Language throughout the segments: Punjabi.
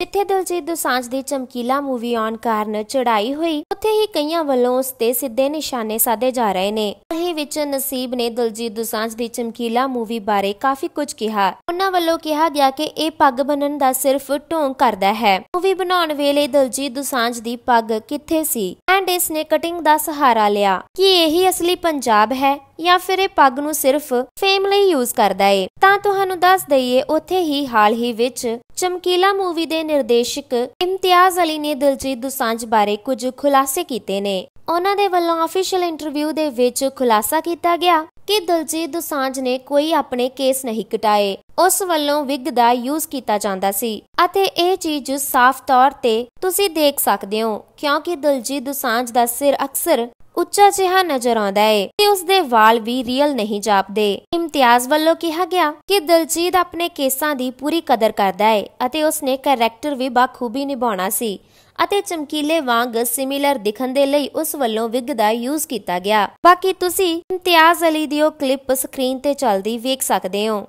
ਜਿੱਥੇ ਦਿਲਜੀਤ ਦੋਸਾਂਝ ਦੀ ਚਮਕੀਲਾ ਮੂਵੀ ਆਨ ਕਾਰਨ ਚੜਾਈ ਹੋਈ ਉੱਥੇ ਹੀ ਕਈਆਂ ਵੱਲੋਂ ਉਸ ਤੇ ਸਿੱਧੇ ਨਿਸ਼ਾਨੇ ਸਾਧੇ ਜਾ ਰਹੇ ਨੇ ਅਹੀ ਵਿੱਚ ਨਸੀਬ ਨੇ ਦਿਲਜੀਤ ਦੋਸਾਂਝ ਦੀ ਚਮਕੀਲਾ ਮੂਵੀ ਬਾਰੇ ਕਾਫੀ ਕੁਝ ਕਿਹਾ ਉਹਨਾਂ ਵੱਲੋਂ ਕਿਹਾ ਗਿਆ ਕਿ ਇਹ ਪੱਗ ਬਨਨ ਦਾ ਸਿਰਫ ਢੋਂਗ ਕਰਦਾ ਹੈ ਮੂਵੀ ਬਣਾਉਣ ਵੇਲੇ ਦਿਲਜੀਤ ਦੋਸਾਂਝ ਦੀ ਪੱਗ ਕਿੱਥੇ ਸੀ ਐਂਡ ਇਸ ਨੇ ਕਟਿੰਗ ਦਾ ਸਹਾਰਾ ਲਿਆ ਕਿ ਇਹੀ ਅਸਲੀ ਪੰਜਾਬ ਹੈ ਜਾਂ ਫਿਰ ਇਹ ਪੱਗ ਨੂੰ ਸਿਰਫ ਫੇਮ ਲਈ ਯੂਜ਼ ਕਰਦਾ ਏ ਤਾਂ ਤੁਹਾਨੂੰ ਦੱਸ ਦਈਏ ਉੱਥੇ ਹੀ ਹਾਲ ਹੀ ਵਿੱਚ ਚਮਕੀਲਾ ਮੂਵੀ ਦੇ ਨਿਰਦੇਸ਼ਕ ਇਮਤੀਆਜ਼ ਅਲੀ ਨੇ ਦਿਲਜੀਤ ਦੁਸਾਂਝ ਬਾਰੇ ਕੁਝ ਖੁਲਾਸੇ ਕੀਤੇ ਨੇ ਉਹਨਾਂ ਦੇ ਵੱਲੋਂ ਅਫੀਸ਼ੀਅਲ ਇੰਟਰਵਿਊ ਦੇ ਵਿੱਚ ਖੁਲਾਸਾ ਕੀਤਾ ਗਿਆ ਕਿ ਦਲਜੀਤ ਦੁਸਾਂਜ ਨੇ ਕੋਈ ਆਪਣੇ ਕੇਸ ਨਹੀਂ ਕਟਾਏ ਉਸ ਵੱਲੋਂ ਵਿਗ ਦਾ ਯੂਜ਼ ਕੀਤਾ ਜਾਂਦਾ ਸੀ ਅਤੇ ਇਹ ਚੀਜ਼ ਸਾਫ਼ ਤੌਰ ਤੇ ਤੁਸੀਂ ਦੇਖ ਸਕਦੇ ਹੋ ਕਿਉਂਕਿ ਦਲਜੀਤ ਦੁਸਾਂਜ ਦਾ ਸਿਰ ਅਕਸਰ ਉੱਚਾ ਜਿਹਾ ਨਜ਼ਰ ਆਉਂਦਾ ਹੈ ਤੇ ਉਸ ਦੇ ਵਾਲ ਵੀ ਰੀਅਲ ਨਹੀਂ ਜਾਪਦੇ ਇਮਤੀਆਜ਼ ਵੱਲੋਂ ਕਿਹਾ ਗਿਆ ਕਿ ਦਿਲਜੀਤ ਆਪਣੇ ਕੇਸਾਂ ਦੀ ਪੂਰੀ ਕਦਰ ਕਰਦਾ ਹੈ ਅਤੇ ਉਸਨੇ ਕੈਰੈਕਟਰ ਵੀ ਬਾਖੂਬੀ ਨਿਭਾਉਣਾ ਸੀ ਅਤੇ ਚਮਕੀਲੇ ਵਾਂਗ ਸਿਮਿਲਰ ਦਿਖਣ ਦੇ ਲਈ ਉਸ ਵੱਲੋਂ ਵਿਗ ਦਾ ਯੂਜ਼ ਕੀਤਾ ਗਿਆ ਬਾਕੀ ਤੁਸੀਂ ਇਮਤੀਆਜ਼ ਅਲੀ ਦੀ ਉਹ ਕਲਿੱਪ ਸਕਰੀਨ ਤੇ ਚੱਲਦੀ ਵੇਖ ਸਕਦੇ ਹੋ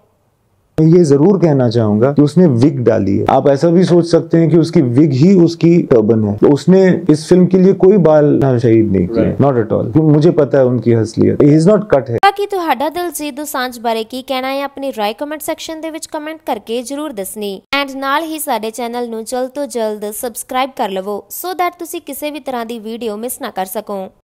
मैं ये जरूर कहना चाहूंगा कि उसने विग डाली है आप ऐसा भी सोच सकते हैं कि उसकी विग ही उसकी टर्बन है उसने इस फिल्म के लिए कोई बाल शहीद नहीं किया नॉट एट ऑल मुझे पता है उनकी हसलियत इज नॉट कट है बाकी तो दिल जी दो सांझ बारे की कहना है अपनी राय कमेंट सेक्शन कमेंट करके जरूर दसनी एंड ही साडे चैनल नु तो जल्द सब्सक्राइब कर लवो सो दैट तुसी किसी भी तरह दी वीडियो मिस ना कर सको